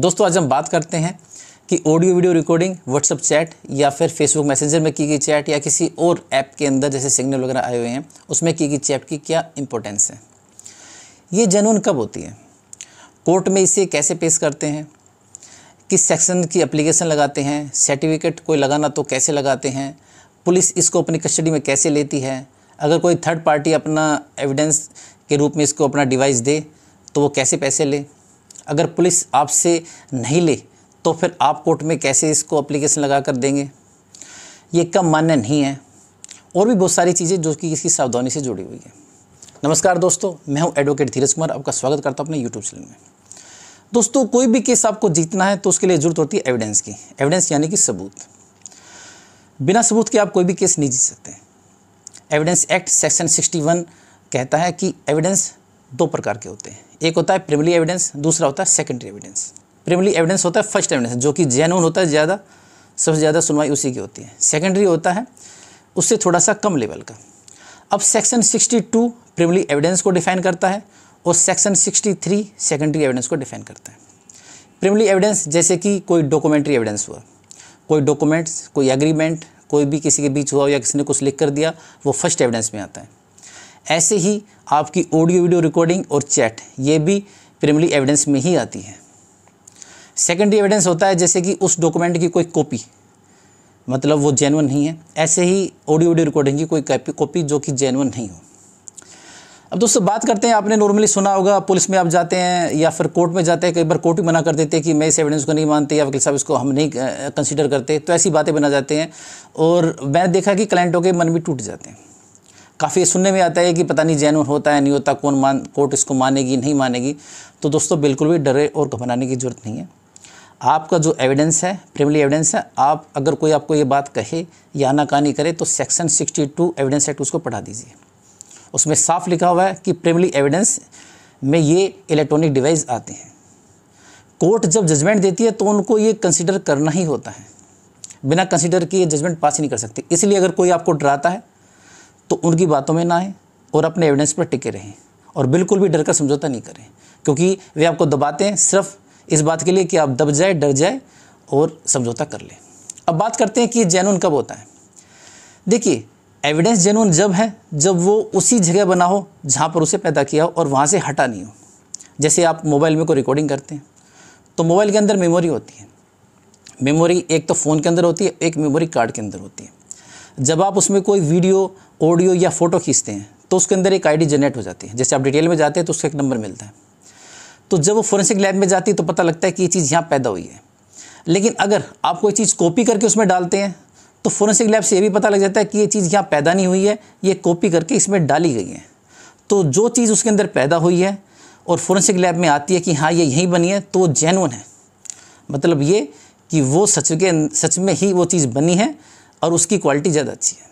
दोस्तों आज हम बात करते हैं कि audio video recording WhatsApp chat या फिर फेसबुक मैसेंजर में की गई चैट या किसी और ऐप के अंदर जैसे सिग्नल वगैरह आए हुए हैं उसमें की गई चैट की क्या इंपॉर्टेंस है ये जनून कब होती है कोर्ट में इसे कैसे पेश करते हैं किस सेक्शन की अप्लीकेशन लगाते हैं सर्टिफिकेट कोई लगाना तो कैसे लगाते हैं पुलिस इसको अपनी कस्टडी में कैसे लेती है अगर कोई थर्ड पार्टी अपना एविडेंस के रूप में इसको अपना डिवाइस दे तो वो कैसे पैसे ले अगर पुलिस आपसे नहीं ले तो फिर आप कोर्ट में कैसे इसको अप्लीकेशन लगा कर देंगे ये कम मान्य नहीं है और भी बहुत सारी चीज़ें जो कि इसकी सावधानी से जुड़ी हुई है नमस्कार दोस्तों मैं हूं एडवोकेट धीरज कुमार आपका स्वागत करता हूं अपने यूट्यूब चैनल में दोस्तों कोई भी केस आपको जीतना है तो उसके लिए ज़रूरत होती है एविडेंस की एविडेंस यानी कि सबूत बिना सबूत के आप कोई भी केस नहीं जीत सकते एविडेंस एक्ट सेक्शन सिक्सटी कहता है कि एविडेंस दो प्रकार के होते हैं एक होता है प्रिमली एविडेंस दूसरा होता है सेकेंडरी एविडेंस प्रिमली एविडेंस होता है फर्स्ट एविडेंस जो कि जैनून होता है ज़्यादा सबसे ज़्यादा सुनवाई उसी की होती है सेकेंडरी होता है उससे थोड़ा सा कम लेवल का अब सेक्शन 62 प्रिमली एविडेंस को डिफाइन करता है और सेक्शन 63 सेकेंडरी एविडेंस को डिफाइन करता है प्रिमली एविडेंस जैसे कि कोई डॉक्यूमेंट्री एविडेंस हुआ कोई डॉक्यूमेंट्स कोई एग्रीमेंट कोई भी किसी के बीच हुआ या किसी ने कुछ लिख कर दिया वो फर्स्ट एविडेंस में आता है ऐसे ही आपकी ऑडियो वीडियो रिकॉर्डिंग और चैट ये भी प्रेमली एविडेंस में ही आती है सेकेंडरी एविडेंस होता है जैसे कि उस डॉक्यूमेंट की कोई कॉपी मतलब वो जेनवन नहीं है ऐसे ही ऑडियो वीडियो रिकॉर्डिंग की कोई कॉपी जो कि जेनवन नहीं हो अब दोस्तों बात करते हैं आपने नॉर्मली सुना होगा पुलिस में आप जाते हैं या फिर कोर्ट में जाते हैं कई बार कोर्ट भी मना कर देते हैं कि मैं इस एविडेंस को नहीं मानते या वकील साहब इसको हम नहीं कंसिडर करते तो ऐसी बातें बना जाते हैं और मैंने देखा कि क्लाइंटों के मन भी टूट जाते हैं काफ़ी सुनने में आता है कि पता नहीं जैन होता है नहीं होता कौन मान कोर्ट इसको मानेगी नहीं मानेगी तो दोस्तों बिल्कुल भी डरे और घबराने की ज़रूरत नहीं है आपका जो एविडेंस है प्रिमली एविडेंस है आप अगर कोई आपको ये बात कहे या नाकानी करे तो सेक्शन 62 एविडेंस एक्ट उसको पढ़ा दीजिए उसमें साफ लिखा हुआ है कि प्रिमली एविडेंस में ये इलेक्ट्रॉनिक डिवाइस आते हैं कोर्ट जब जजमेंट देती है तो उनको ये कंसिडर करना ही होता है बिना कंसिडर किए जजमेंट पास ही नहीं कर सकते इसलिए अगर कोई आपको डराता है तो उनकी बातों में ना आए और अपने एविडेंस पर टिके रहें और बिल्कुल भी डर का समझौता नहीं करें क्योंकि वे आपको दबाते हैं सिर्फ इस बात के लिए कि आप दब जाए डर जाए और समझौता कर लें अब बात करते हैं कि जैनून कब होता है देखिए एविडेंस जैनून जब है जब वो उसी जगह बना हो जहाँ पर उसे पैदा किया हो और वहाँ से हटा नहीं हो जैसे आप मोबाइल में कोई रिकॉर्डिंग करते हैं तो मोबाइल के अंदर मेमोरी होती है मेमोरी एक तो फ़ोन के अंदर होती है एक मेमोरी कार्ड के अंदर होती है जब आप उसमें कोई वीडियो ऑडियो या फ़ोटो खींचते हैं तो उसके अंदर एक आईडी जनरेट हो जाती है जैसे आप डिटेल में जाते हैं तो उसका एक नंबर मिलता है तो जब वो फोरेंसिक लैब में जाती है तो पता लगता है कि ये चीज़ यहाँ पैदा हुई है लेकिन अगर आप कोई चीज़ कॉपी करके उसमें डालते हैं तो फोरेंसिक लैब से ये भी पता लग जाता है कि ये चीज़ यहाँ पैदा नहीं हुई है ये कॉपी करके इसमें डाली गई है तो जो चीज़ उसके अंदर पैदा हुई है और फोरेंसिक लैब में आती है कि हाँ ये यहीं बनी है तो वो जेनुअन है मतलब ये कि वो सच के सच में ही वो चीज़ बनी है और उसकी क्वालिटी ज़्यादा अच्छी है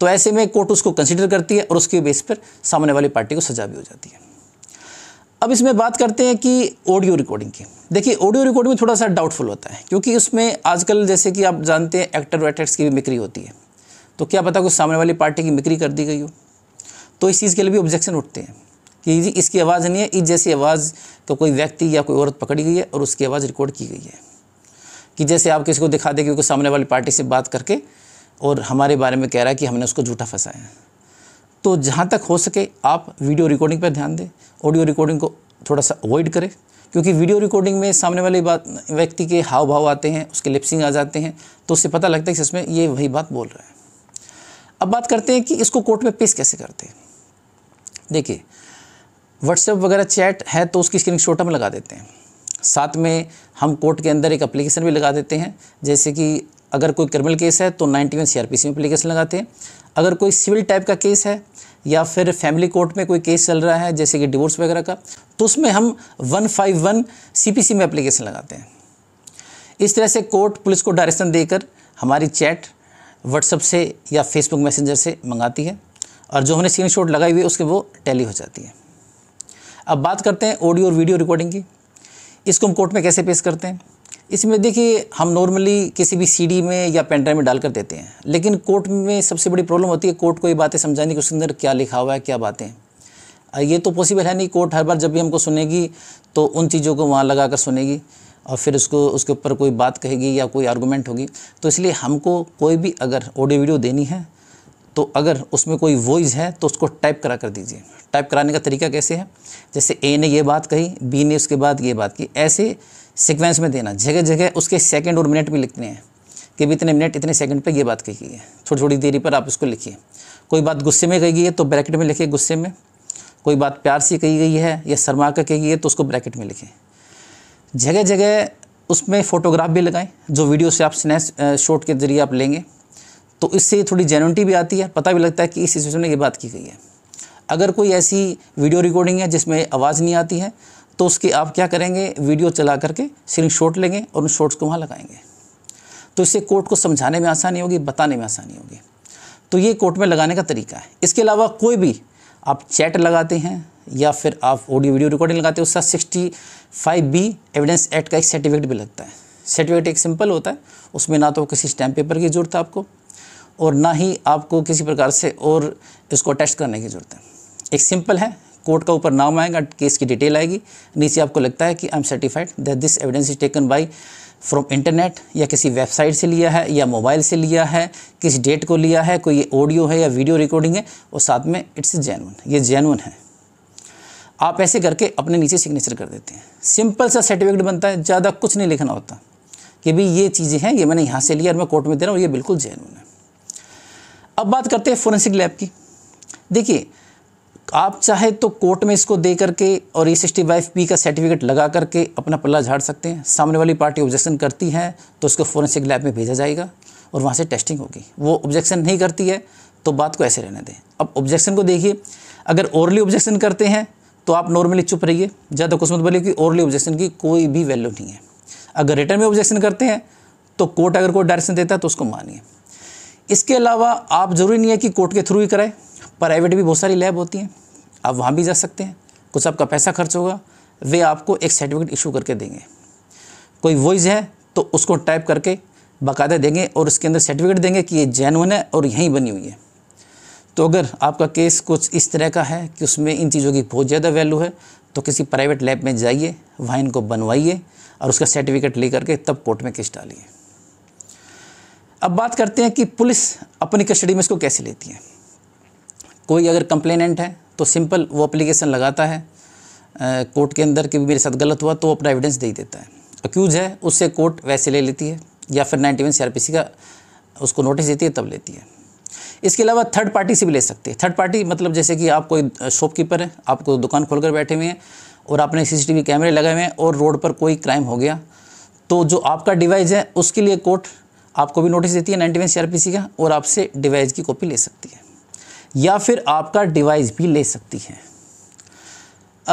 तो ऐसे में कोर्ट उसको कंसिडर करती है और उसके बेस पर सामने वाली पार्टी को सजा भी हो जाती है अब इसमें बात करते हैं कि ऑडियो रिकॉर्डिंग की देखिए ऑडियो रिकॉर्डिंग में थोड़ा सा डाउटफुल होता है क्योंकि उसमें आजकल जैसे कि आप जानते हैं एक्टर वैक्टर्स की भी बिक्री होती है तो क्या पता कुछ सामने वाली पार्टी की बिक्री कर दी गई हो तो इस चीज़ के लिए भी ऑब्जेक्शन उठते हैं कि जी इसकी आवाज़ नहीं है इस जैसी आवाज़ का कोई व्यक्ति या कोई औरत पकड़ी गई है और उसकी आवाज़ रिकॉर्ड की गई है कि जैसे आप किसी को दिखा दें कि सामने वाली पार्टी से बात करके और हमारे बारे में कह रहा है कि हमने उसको झूठा फंसाया तो जहाँ तक हो सके आप वीडियो रिकॉर्डिंग पर ध्यान दें ऑडियो रिकॉर्डिंग को थोड़ा सा अवॉइड करें क्योंकि वीडियो रिकॉर्डिंग में सामने वाले बात व्यक्ति के हाव भाव आते हैं उसके लिपसिंग आ जाते हैं तो उससे पता लगता है कि इसमें ये वही बात बोल रहा है अब बात करते हैं कि इसको कोर्ट में पेश कैसे करते हैं देखिए व्हाट्सएप वगैरह चैट है तो उसकी स्क्रीन शॉट हम लगा देते हैं साथ में हम कोर्ट के अंदर एक अप्लीकेशन भी लगा देते हैं जैसे कि अगर कोई क्रिमिनल केस है तो नाइन्टी वन सी में अप्लीकेशन लगाते हैं अगर कोई सिविल टाइप का केस है या फिर फैमिली कोर्ट में कोई केस चल रहा है जैसे कि डिवोर्स वगैरह का तो उसमें हम वन फाइव वन सी में अप्लीकेशन लगाते हैं इस तरह से कोर्ट पुलिस को डायरेक्शन देकर हमारी चैट व्हाट्सअप से या फेसबुक मैसेंजर से मंगाती है और जो हमने स्क्रीन शॉट लगाई हुई है उसके वो टैली हो जाती है अब बात करते हैं ऑडियो और वीडियो रिकॉर्डिंग की इसको हम कोर्ट में कैसे पेश करते हैं इसमें देखिए हम नॉर्मली किसी भी सीडी में या पेनड्राइव में डालकर देते हैं लेकिन कोर्ट में सबसे बड़ी प्रॉब्लम होती है कोर्ट को ये बातें समझाने की उसके अंदर क्या लिखा हुआ है क्या बातें ये तो पॉसिबल है नहीं कोर्ट हर बार जब भी हमको सुनेगी तो उन चीज़ों को वहाँ लगा कर सुनेगी और फिर उसको उसके ऊपर कोई बात कहेगी या कोई आर्गूमेंट होगी तो इसलिए हमको कोई भी अगर ऑडियो वीडियो देनी है तो अगर उसमें कोई वॉइस है तो उसको टाइप करा कर दीजिए टाइप कराने का तरीका कैसे है जैसे ए ने ये बात कही बी ने उसके बाद ये बात की ऐसे सीक्वेंस में देना जगह जगह उसके सेकंड और मिनट भी लिखने हैं कि भी इतने मिनट इतने सेकंड पे ये बात कही गई है छोटी छोटी देरी पर आप उसको लिखिए कोई बात गुस्से में कही गई है तो ब्रैकेट में लिखिए गुस्से में कोई बात प्यार से कही गई है या शर्मा कर कही गई है तो उसको ब्रैकेट में लिखें जगह जगह उसमें फ़ोटोग्राफ भी लगाएं जो वीडियो से आप स्नैप शॉट के जरिए आप लेंगे तो इससे थोड़ी जेनुनिटी भी आती है पता भी लगता है कि इस सिचुएशन में ये बात की गई है अगर कोई ऐसी वीडियो रिकॉर्डिंग है जिसमें आवाज़ नहीं आती है तो उसकी आप क्या करेंगे वीडियो चला करके स्क्रीन शॉट लेंगे और उन शॉट्स को वहाँ लगाएंगे तो इससे कोर्ट को समझाने में आसानी होगी बताने में आसानी होगी तो ये कोर्ट में लगाने का तरीका है इसके अलावा कोई भी आप चैट लगाते हैं या फिर आप ऑडियो वीडियो रिकॉर्डिंग लगाते हैं उसका sixty five B evidence act का एक सर्टिफिकेट भी लगता है सर्टिफिकेट एक सिंपल होता है उसमें ना तो किसी स्टैम्प पेपर की ज़रूरत है आपको और ना ही आपको किसी प्रकार से और इसको अटैच करने की ज़रूरत है एक सिंपल है कोर्ट का ऊपर नाम आएगा केस की डिटेल आएगी नीचे आपको लगता है कि I am certified that this evidence is taken by from internet या किसी वेबसाइट से लिया है या मोबाइल से लिया है किस डेट को लिया है कोई ऑडियो है या वीडियो रिकॉर्डिंग है और साथ में इट्स जेनुअन ये जेनुअन है आप ऐसे करके अपने नीचे सिग्नेचर कर देते हैं सिंपल सा सर्टिफिकेट बनता है ज़्यादा कुछ नहीं लिखना होता कि भाई ये चीज़ें हैं ये मैंने यहाँ से लिया और मैं कोर्ट में दे रहा हूँ ये बिल्कुल जेनुअन है अब बात करते हैं फोरेंसिक लैब की देखिए आप चाहे तो कोर्ट में इसको दे करके और ई सिक्सटी फाइव पी का सर्टिफिकेट लगा करके अपना पल्ला झाड़ सकते हैं सामने वाली पार्टी ऑब्जेक्शन करती है तो उसको फोरेंसिक लैब में भेजा जाएगा और वहाँ से टेस्टिंग होगी वो ऑब्जेक्शन नहीं करती है तो बात को ऐसे रहने दें अब ऑब्जेक्शन को देखिए अगर ओरली ऑब्जेक्शन करते हैं तो आप नॉर्मली चुप रहिए ज़्यादा कुछ मत बोलिए कि ओरली ऑब्जेक्शन की कोई भी वैल्यू नहीं है अगर रिटर्न में ऑब्जेक्शन करते हैं तो कोर्ट अगर कोई डायरेक्शन देता है तो उसको मानिए इसके अलावा आप ज़रूरी नहीं है कि कोर्ट के थ्रू ही कराएं प्राइवेट भी बहुत सारी लैब होती हैं आप वहाँ भी जा सकते हैं कुछ आपका पैसा खर्च होगा वे आपको एक सर्टिफिकेट इशू करके देंगे कोई वॉइस है तो उसको टाइप करके बाकायदा देंगे और उसके अंदर सर्टिफिकेट देंगे कि ये जैनवन है और यहीं बनी हुई है तो अगर आपका केस कुछ इस तरह का है कि उसमें इन चीज़ों की बहुत ज़्यादा वैल्यू है तो किसी प्राइवेट लैब में जाइए वहाँ इनको बनवाइए और उसका सर्टिफिकेट ले करके तब कोर्ट में केस डालिए अब बात करते हैं कि पुलिस अपनी कस्टडी में इसको कैसे लेती है कोई अगर कंप्लेनेंट है तो सिंपल वो अप्लीकेशन लगाता है कोर्ट के अंदर कि मेरे साथ गलत हुआ तो अपना एविडेंस दे देता है अक्यूज है उससे कोर्ट वैसे ले लेती है या फिर नाइन्टी वन सी का उसको नोटिस देती है तब लेती है इसके अलावा थर्ड पार्टी से भी ले सकते हैं थर्ड पार्टी मतलब जैसे कि आप कोई शॉपकीपर आप आपको दुकान खोलकर बैठे हुए हैं और आपने सीसीटीवी कैमरे लगाए हुए हैं और रोड पर कोई क्राइम हो गया तो जो आपका डिवाइस है उसके लिए कोर्ट आपको भी नोटिस देती है नाइन्टी वन सी का और आपसे डिवाइस की कॉपी ले सकती है या फिर आपका डिवाइस भी ले सकती है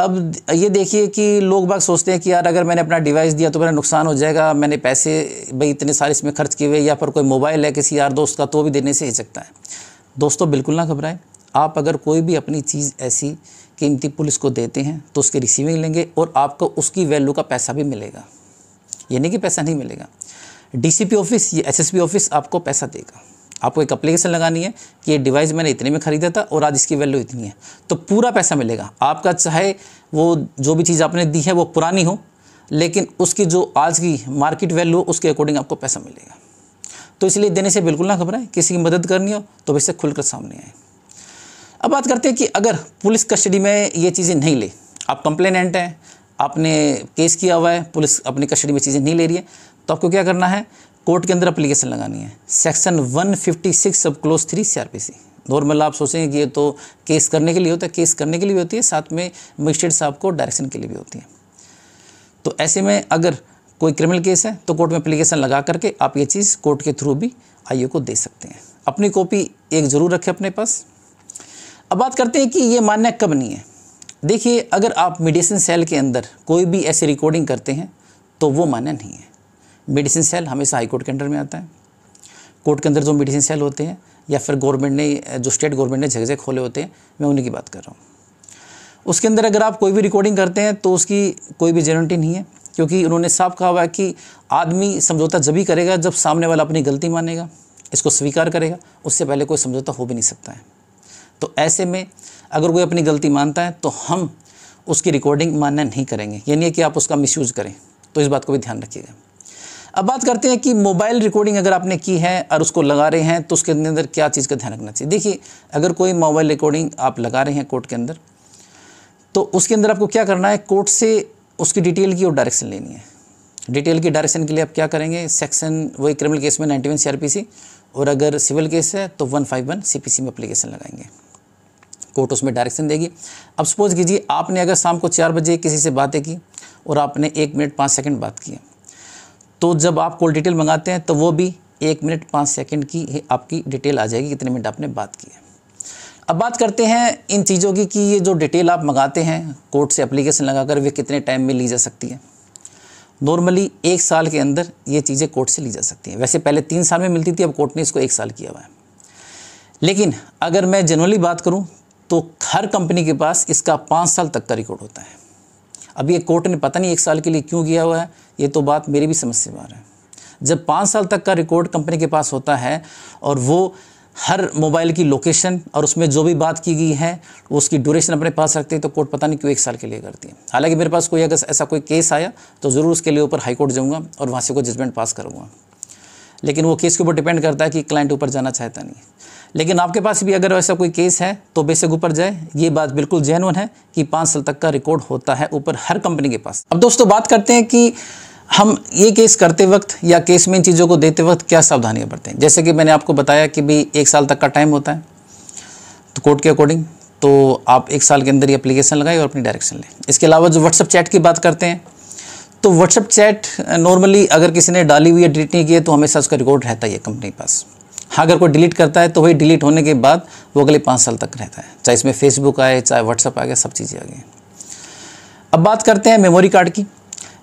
अब ये देखिए कि लोग बाग सोचते हैं कि यार अगर मैंने अपना डिवाइस दिया तो मेरा नुकसान हो जाएगा मैंने पैसे भाई इतने सारे इसमें खर्च किए हुए या पर कोई मोबाइल है किसी यार दोस्त का तो भी देने से ही सकता है दोस्तों बिल्कुल ना घबराएं आप अगर कोई भी अपनी चीज़ ऐसी कीमती पुलिस को देते हैं तो उसके रिसीविंग लेंगे और आपको उसकी वैल्यू का पैसा भी मिलेगा यानी कि पैसा नहीं मिलेगा डी ऑफिस या एस ऑफिस आपको पैसा देगा आपको एक अप्लीकेशन लगानी है कि ये डिवाइस मैंने इतने में ख़रीदा था और आज इसकी वैल्यू इतनी है तो पूरा पैसा मिलेगा आपका चाहे वो जो भी चीज़ आपने दी है वो पुरानी हो लेकिन उसकी जो आज की मार्केट वैल्यू हो उसके अकॉर्डिंग आपको पैसा मिलेगा तो इसलिए देने से बिल्कुल ना घबराएं किसी की मदद करनी हो तो वैसे खुलकर सामने आए अब बात करते हैं कि अगर पुलिस कस्टडी में ये चीज़ें नहीं ले आप कंप्लेनेंट हैं आपने केस किया हुआ है पुलिस अपनी कस्टडी में चीज़ें नहीं ले रही है तो आपको क्या करना है कोर्ट के अंदर अप्लीकेशन लगानी है सेक्शन 156 सब क्लोज थ्री सी नॉर्मल आप सोचेंगे कि ये तो केस करने के लिए होता है केस करने के लिए भी होती है साथ में मजिस्ट्रेट साहब को डायरेक्शन के लिए भी होती है तो ऐसे में अगर कोई क्रिमिनल केस है तो कोर्ट में अप्लीकेशन लगा करके आप ये चीज़ कोर्ट के थ्रू भी आईओ को दे सकते हैं अपनी कॉपी एक ज़रूर रखें अपने पास अब बात करते हैं कि ये मान्य कब नहीं है देखिए अगर आप मीडिएशन सेल के अंदर कोई भी ऐसी रिकॉर्डिंग करते हैं तो वो मान्य नहीं है मेडिसिन सेल हमेशा हाई कोर्ट के अंडर में आता है कोर्ट के अंदर जो मेडिसिन सेल होते हैं या फिर गवर्नमेंट ने जो स्टेट गवर्नमेंट ने जगह जगह खोले होते हैं मैं उन्हीं की बात कर रहा हूँ उसके अंदर अगर आप कोई भी रिकॉर्डिंग करते हैं तो उसकी कोई भी गारंटी नहीं है क्योंकि उन्होंने साफ कहा हुआ है कि आदमी समझौता जब ही करेगा जब सामने वाला अपनी गलती मानेगा इसको स्वीकार करेगा उससे पहले कोई समझौता हो भी नहीं सकता है तो ऐसे में अगर कोई अपनी गलती मानता है तो हम उसकी रिकॉर्डिंग मानना नहीं करेंगे यानी कि आप उसका मिसयूज़ करें तो इस बात को भी ध्यान रखिएगा अब बात करते हैं कि मोबाइल रिकॉर्डिंग अगर आपने की है और उसको लगा रहे हैं तो उसके अंदर क्या चीज़ का ध्यान रखना चाहिए देखिए अगर कोई मोबाइल रिकॉर्डिंग आप लगा रहे हैं कोर्ट के अंदर तो उसके अंदर आपको क्या करना है कोर्ट से उसकी डिटेल की और डायरेक्शन लेनी है डिटेल की डायरेक्शन के लिए आप क्या करेंगे सेक्शन वही क्रिमिनल केस में नाइन्टी वन सी और अगर सिविल केस है तो one five one C P C में अप्लीकेशन लगाएंगे कोर्ट उसमें डायरेक्शन देगी अब सपोज़ कीजिए आपने अगर शाम को चार बजे किसी से बातें की और आपने एक मिनट पाँच सेकंड बात की तो जब आप कॉल डिटेल मंगाते हैं तो वो भी एक मिनट पाँच सेकेंड की आपकी डिटेल आ जाएगी कितने मिनट आपने बात की है अब बात करते हैं इन चीज़ों की कि ये जो डिटेल आप मंगाते हैं कोर्ट से अप्लीकेशन लगाकर वे कितने टाइम में ली जा सकती है नॉर्मली एक साल के अंदर ये चीज़ें कोर्ट से ली जा सकती हैं वैसे पहले तीन साल में मिलती थी अब कोर्ट ने इसको एक साल किया हुआ है लेकिन अगर मैं जनरली बात करूँ तो हर कंपनी के पास इसका पाँच साल तक का रिकॉर्ड होता है अब ये कोर्ट ने पता नहीं एक साल के लिए क्यों किया हुआ है ये तो बात मेरी भी समझ से बाहर है जब पाँच साल तक का रिकॉर्ड कंपनी के पास होता है और वो हर मोबाइल की लोकेशन और उसमें जो भी बात की गई है उसकी ड्यूरेशन अपने पास रखते हैं तो कोर्ट पता नहीं क्यों एक साल के लिए करती है हालांकि मेरे पास कोई अगर ऐसा कोई केस आया तो ज़रूर उसके लिए ऊपर हाईकोर्ट जाऊँगा और वहाँ से कोई जजमेंट पास करूँगा लेकिन वो केस के ऊपर डिपेंड करता है कि क्लाइंट ऊपर जाना चाहता नहीं लेकिन आपके पास भी अगर ऐसा कोई केस है तो बेशक ऊपर जाए ये बात बिल्कुल जेनवन है कि पाँच साल तक का रिकॉर्ड होता है ऊपर हर कंपनी के पास अब दोस्तों बात करते हैं कि हम ये केस करते वक्त या केस में इन चीज़ों को देते वक्त क्या सावधानियाँ बरतें हैं जैसे कि मैंने आपको बताया कि भाई एक साल तक का टाइम होता है तो कोर्ट के अकॉर्डिंग तो आप एक साल के अंदर ही अप्लीकेशन लगाएं और अपनी डायरेक्शन लें इसके अलावा जो व्हाट्सअप चैट की बात करते हैं तो व्हाट्सअप चैट नॉर्मली अगर किसी ने डाली हुई है डिलीट नहीं की है तो हमेशा उसका रिकॉर्ड रहता है कंपनी के पास हाँ अगर कोई डिलीट करता है तो वही डिलीट होने के बाद वो अगले पाँच साल तक रहता है चाहे इसमें फेसबुक आए चाहे व्हाट्सअप आ गया सब चीज़ें आ गई अब बात करते हैं मेमोरी कार्ड की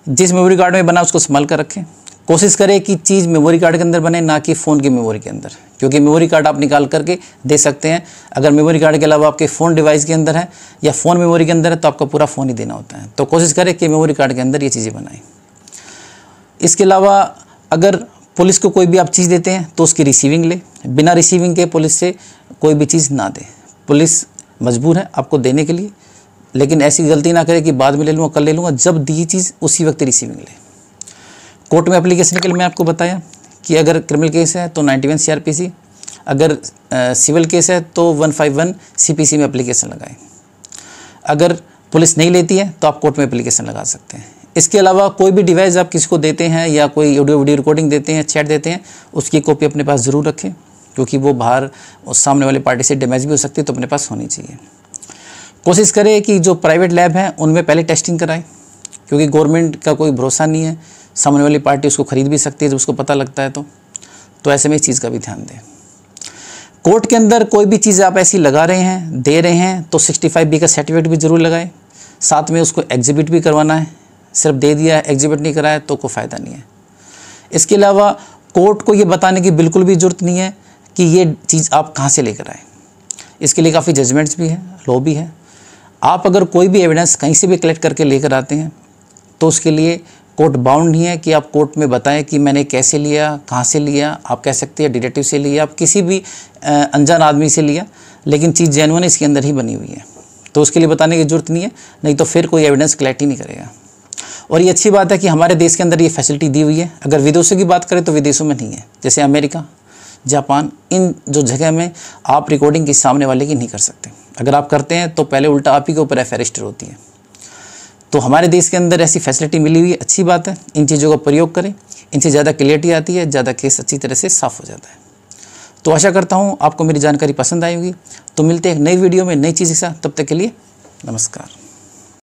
जिस मेमोरी कार्ड में बना उसको संभाल कर रखें कोशिश करें कि चीज़ मेमोरी कार्ड के अंदर बने ना कि फ़ोन की मेमोरी के अंदर क्योंकि मेमोरी कार्ड आप निकाल करके दे सकते हैं अगर मेमोरी कार्ड के अलावा आपके फ़ोन डिवाइस के अंदर है या फ़ोन मेमोरी के अंदर है तो आपको पूरा फ़ोन ही देना होता है तो कोशिश करें कि मेमोरी कार्ड के अंदर ये चीज़ें बनाएं इसके अलावा अगर पुलिस को कोई भी आप चीज़ देते हैं तो उसकी रिसीविंग ले बिना रिसीविंग के पुलिस से कोई भी चीज़ ना दे पुलिस मजबूर है आपको देने के लिए लेकिन ऐसी गलती ना करे कि बाद में ले लूँगा कल ले लूँगा जब दी चीज़ उसी वक्त रिसीविंग ले कोर्ट में अप्लीकेशन के लिए मैं आपको बताया कि अगर क्रिमिनल केस है तो नाइन्टी वन अगर सिविल केस है तो 151 सीपीसी में अप्लीकेशन लगाएं अगर पुलिस नहीं लेती है तो आप कोर्ट में अप्लीकेशन लगा सकते हैं इसके अलावा कोई भी डिवाइस आप किसी को देते हैं या कोई ऑडियो वीडियो रिकॉर्डिंग देते हैं चैट देते हैं उसकी कॉपी अपने पास ज़रूर रखें क्योंकि वो बाहर उस सामने वाले पार्टी से डैमेज भी हो सकती है तो अपने पास होनी चाहिए कोशिश करें कि जो प्राइवेट लैब हैं उनमें पहले टेस्टिंग कराएं क्योंकि गवर्नमेंट का कोई भरोसा नहीं है सामने वाली पार्टी उसको खरीद भी सकती है जब उसको पता लगता है तो तो ऐसे में इस चीज़ का भी ध्यान दें कोर्ट के अंदर कोई भी चीज़ आप ऐसी लगा रहे हैं दे रहे हैं तो सिक्सटी फाइव बी का सर्टिफिकेट भी ज़रूर लगाएं साथ में उसको एग्जिबिट भी करवाना है सिर्फ दे दिया है एग्जिबिट नहीं कराया तो कोई फ़ायदा नहीं है इसके अलावा कोर्ट को ये बताने की बिल्कुल भी ज़रूरत नहीं है कि ये चीज़ आप कहाँ से लेकर आएँ इसके लिए काफ़ी जजमेंट्स भी हैं लॉ भी है आप अगर कोई भी एविडेंस कहीं से भी कलेक्ट करके लेकर आते हैं तो उसके लिए कोर्ट बाउंड नहीं है कि आप कोर्ट में बताएं कि मैंने कैसे लिया कहाँ से लिया आप कह सकते हैं डिटेक्टिव से लिया आप किसी भी अनजान आदमी से लिया लेकिन चीज़ जेनवन इसके अंदर ही बनी हुई है तो उसके लिए बताने की ज़रूरत नहीं है नहीं तो फिर कोई एविडेंस कलेक्ट ही नहीं करेगा और ये अच्छी बात है कि हमारे देश के अंदर ये फैसिलिटी दी हुई है अगर विदेशों की बात करें तो विदेशों में नहीं है जैसे अमेरिका जापान इन जो जगह में आप रिकॉर्डिंग की सामने वाले की नहीं कर सकते अगर आप करते हैं तो पहले उल्टा आप ही के ऊपर एफ होती है तो हमारे देश के अंदर ऐसी फैसिलिटी मिली हुई अच्छी बात है इन चीज़ों का प्रयोग करें इनसे ज़्यादा क्लियरिटी आती है ज़्यादा केस अच्छी तरह से साफ़ हो जाता है तो आशा करता हूँ आपको मेरी जानकारी पसंद आएगी तो मिलते हैं एक नई वीडियो में नई चीज़ के साथ तब तक के लिए नमस्कार